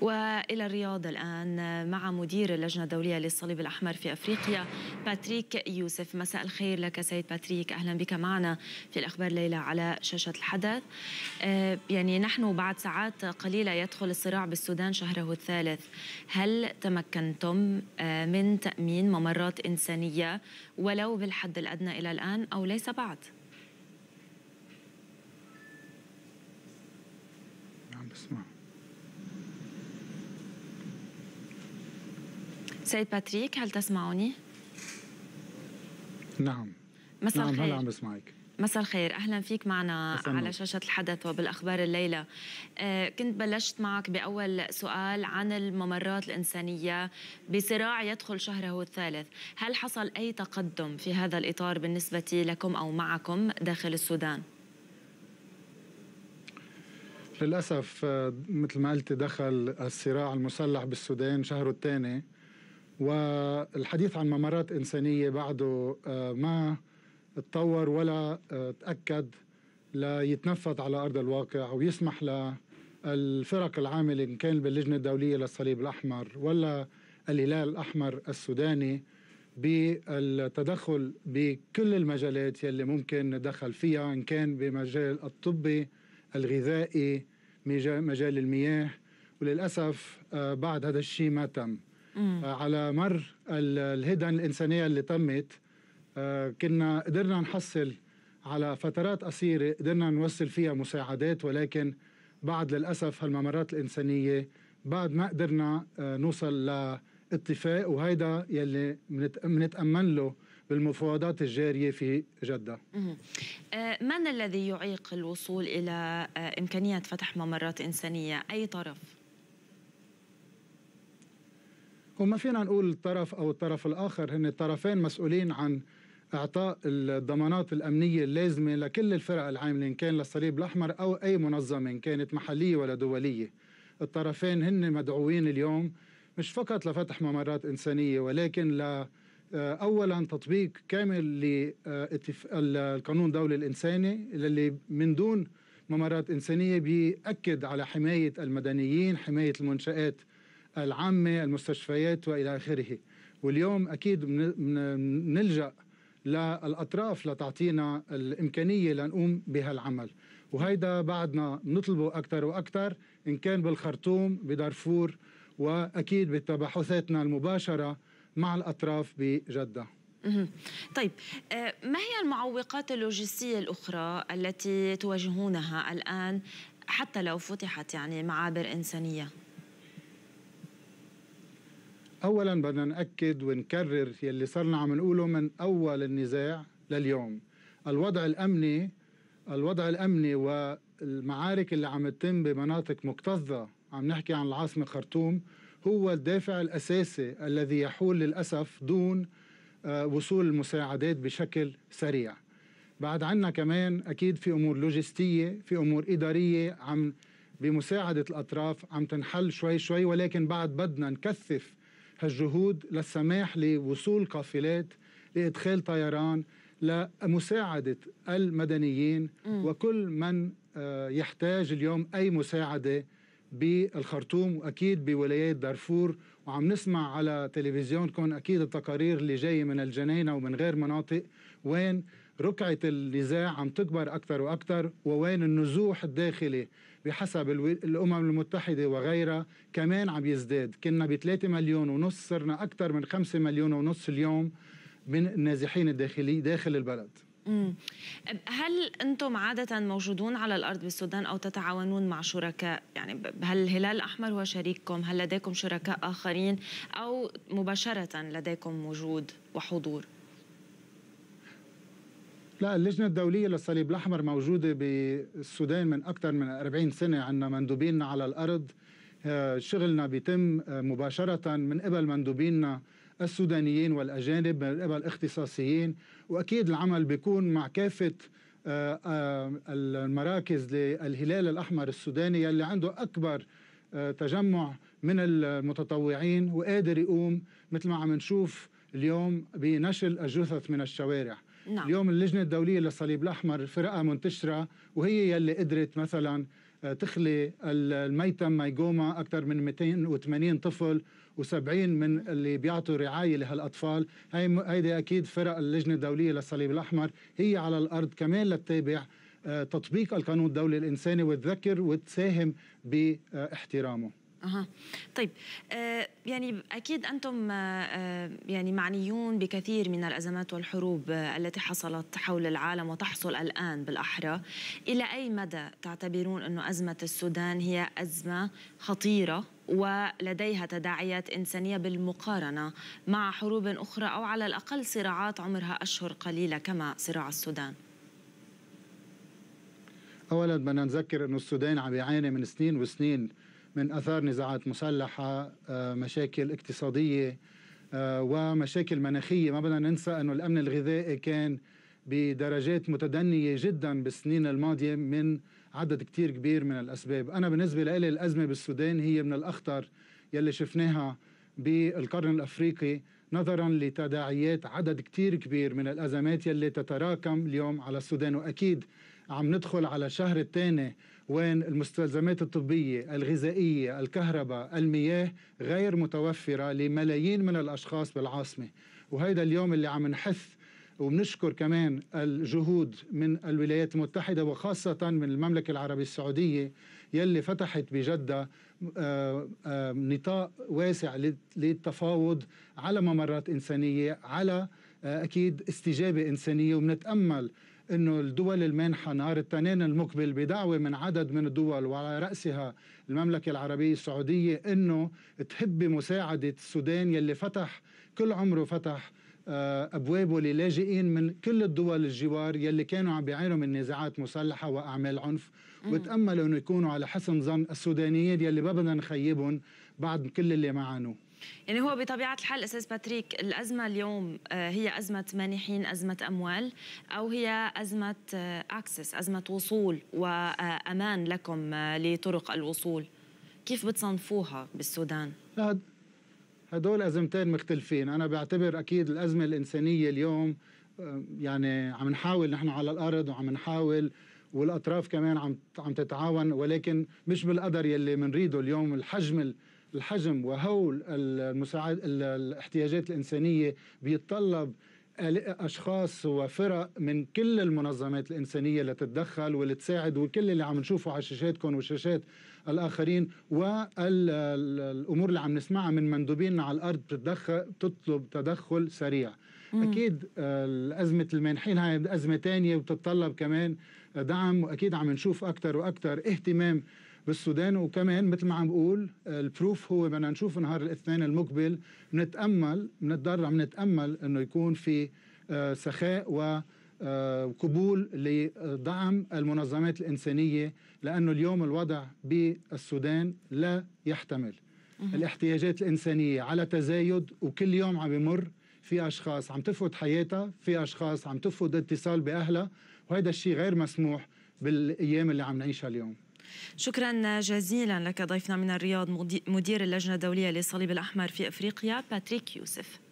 والى الرياض الان مع مدير اللجنه الدوليه للصليب الاحمر في افريقيا باتريك يوسف مساء الخير لك سيد باتريك اهلا بك معنا في الاخبار ليله على شاشه الحدث آه، يعني نحن بعد ساعات قليله يدخل الصراع بالسودان شهره الثالث هل تمكنتم آه، من تامين ممرات انسانيه ولو بالحد الادنى الى الان او ليس بعد عم بسمع سيد باتريك هل تسمعني؟ نعم مساء نعم الخير. هلا عم بسمعك مساء الخير اهلا فيك معنا أسمع. على شاشه الحدث وبالاخبار الليله آه، كنت بلشت معك باول سؤال عن الممرات الانسانيه بصراع يدخل شهره الثالث هل حصل اي تقدم في هذا الاطار بالنسبه لكم او معكم داخل السودان للاسف آه، مثل ما قلت دخل الصراع المسلح بالسودان شهره الثاني والحديث عن ممرات إنسانية بعده آه، ما تطور ولا آه، تأكد ليتنفذ على أرض الواقع ويسمح للفرق العاملة إن كان باللجنة الدولية للصليب الأحمر ولا الهلال الأحمر السوداني بالتدخل بكل المجالات يلي ممكن ندخل فيها إن كان بمجال الطبي الغذائي مجال المياه وللأسف آه، بعد هذا الشيء ما تم آه، على مر الهدن الإنسانية اللي تمت آه، كنا قدرنا نحصل على فترات قصيرة قدرنا نوصل فيها مساعدات ولكن بعد للأسف هالممرات الإنسانية بعد ما قدرنا آه، نوصل لاتفاق وهيدا يلي منتأمن له بالمفاوضات الجارية في جدة من الذي يعيق الوصول إلى إمكانية فتح ممرات إنسانية؟ أي طرف؟ وما فينا نقول الطرف أو الطرف الآخر هن الطرفين مسؤولين عن اعطاء الضمانات الامنيه اللازمه لكل الفرق العامله ان كان للصليب الاحمر او اي منظمه ان كانت محليه ولا دوليه. الطرفين هن مدعوين اليوم مش فقط لفتح ممرات انسانيه ولكن ل اولا تطبيق كامل للقانون الدولي الانساني اللي من دون ممرات انسانيه بياكد على حمايه المدنيين، حمايه المنشات العامة المستشفيات وإلى آخره واليوم أكيد بنلجأ للأطراف لتعطينا الإمكانية لنقوم بهالعمل وهيدا بعدنا نطلبه أكثر وأكثر إن كان بالخرطوم بدارفور وأكيد بتباحثاتنا المباشرة مع الأطراف بجدة طيب آه، ما هي المعوقات اللوجستية الأخرى التي تواجهونها الآن حتى لو فتحت يعني معابر إنسانية؟ اولا بدنا ناكد ونكرر يلي صرنا عم نقوله من اول النزاع لليوم الوضع الامني الوضع الامني والمعارك اللي عم تتم بمناطق مكتظه عم نحكي عن العاصمه خرطوم هو الدافع الاساسي الذي يحول للاسف دون آه، وصول المساعدات بشكل سريع بعد عنا كمان اكيد في امور لوجستيه في امور اداريه عم بمساعده الاطراف عم تنحل شوي شوي ولكن بعد بدنا نكثف هالجهود للسماح لوصول قافلات لادخال طيران لمساعده المدنيين م. وكل من آه، يحتاج اليوم اي مساعده بالخرطوم واكيد بولايات دارفور وعم نسمع على تلفزيونكم اكيد التقارير اللي جايه من الجنينه ومن غير مناطق وين ركعه النزاع عم تكبر اكثر واكثر ووين النزوح الداخلي بحسب الأمم المتحدة وغيرها كمان عم يزداد كنا ب 3 مليون ونص صرنا أكثر من 5 مليون ونص اليوم من النازحين الداخلي داخل البلد مم. هل انتم عاده موجودون على الارض بالسودان او تتعاونون مع شركاء يعني هل الهلال الاحمر هو شريككم هل لديكم شركاء اخرين او مباشره لديكم وجود وحضور لا اللجنة الدولية للصليب الأحمر موجودة بالسودان من أكثر من 40 سنة عندنا مندوبيننا على الأرض آه، شغلنا بيتم آه، مباشرة من قبل مندوبينا السودانيين والأجانب من قبل اختصاصيين وأكيد العمل بيكون مع كافة آه، المراكز للهلال الأحمر السوداني يلي عنده أكبر تجمع من المتطوعين وقادر يقوم مثل ما عم نشوف اليوم بنشل الجثث من الشوارع نعم. اليوم اللجنه الدوليه للصليب الاحمر فرقه منتشره وهي يلي قدرت مثلا آه، تخلي الميتم مايجوما اكثر من 280 طفل و70 من اللي بيعطوا رعايه لهالاطفال هي هيدي اكيد فرق اللجنه الدوليه للصليب الاحمر هي على الارض كمان لتتابع آه، تطبيق القانون الدولي الانساني وتذكر وتساهم باحترامه اها طيب آه يعني اكيد انتم آه،, آه يعني معنيون بكثير من الازمات والحروب آه التي حصلت حول العالم وتحصل الان بالاحرى الى اي مدى تعتبرون انه ازمه السودان هي ازمه خطيره ولديها تداعيات انسانيه بالمقارنه مع حروب اخرى او على الاقل صراعات عمرها اشهر قليله كما صراع السودان اولا بدنا نذكر انه السودان عم يعاني من سنين وسنين من اثار نزاعات مسلحه آه، مشاكل اقتصاديه آه، ومشاكل مناخيه ما بدنا ننسى انه الامن الغذائي كان بدرجات متدنيه جدا بالسنين الماضيه من عدد كتير كبير من الاسباب انا بالنسبه لي الازمه بالسودان هي من الاخطر يلي شفناها بالقرن الافريقي نظرا لتداعيات عدد كتير كبير من الازمات يلي تتراكم اليوم على السودان واكيد عم ندخل على الشهر الثاني وين المستلزمات الطبية الغذائية الكهرباء المياه غير متوفرة لملايين من الأشخاص بالعاصمة وهيدا اليوم اللي عم نحث وبنشكر كمان الجهود من الولايات المتحدة وخاصة من المملكة العربية السعودية يلي فتحت بجدة آه، آه، نطاق واسع للتفاوض على ممرات إنسانية على آه، أكيد استجابة إنسانية وبنتأمل انه الدول المانحه نهار الاثنين المقبل بدعوه من عدد من الدول وعلى راسها المملكه العربيه السعوديه انه تحب مساعده السودان يلي فتح كل عمره فتح آه، ابوابه للاجئين من كل الدول الجوار يلي كانوا عم بيعانوا من نزاعات مسلحه واعمال عنف وتاملوا انه يكونوا على حسن ظن السودانيين يلي ما بدنا نخيبهم بعد كل اللي ما عانوه يعني هو بطبيعة الحال أستاذ باتريك الأزمة اليوم آه، هي أزمة مانحين أزمة أموال أو هي أزمة أكسس آه، أزمة وصول وأمان لكم آه، لطرق الوصول كيف بتصنفوها بالسودان؟ هدول أزمتين مختلفين أنا بعتبر أكيد الأزمة الإنسانية اليوم يعني عم نحاول نحن على الأرض وعم نحاول والاطراف كمان عم عم تتعاون ولكن مش بالقدر يلي بنريده اليوم الحجم الحجم وهول المساعد الاحتياجات الإنسانية بيتطلب اشخاص وفرق من كل المنظمات الانسانيه لتتدخل ولتساعد وكل اللي عم نشوفه على شاشاتكم وشاشات الاخرين والامور اللي عم نسمعها من مندوبين على الارض بتتدخل تطلب تدخل سريع مم. اكيد آه، ازمه المانحين هاي ازمه ثانيه وبتتطلب كمان دعم واكيد عم نشوف اكثر واكثر اهتمام بالسودان وكمان مثل ما عم بقول البروف هو بدنا نشوف نهار الاثنين المقبل بنتامل بنتضرع بنتامل انه يكون في آه، سخاء و آه، قبول لدعم المنظمات الإنسانية لأنه اليوم الوضع بالسودان لا يحتمل الاحتياجات الإنسانية على تزايد وكل يوم عم يمر في أشخاص عم تفقد حياتها في أشخاص عم تفقد اتصال بأهلها وهذا الشيء غير مسموح بالأيام اللي عم نعيشها اليوم شكرا جزيلا لك ضيفنا من الرياض مدير اللجنة الدولية للصليب الأحمر في أفريقيا باتريك يوسف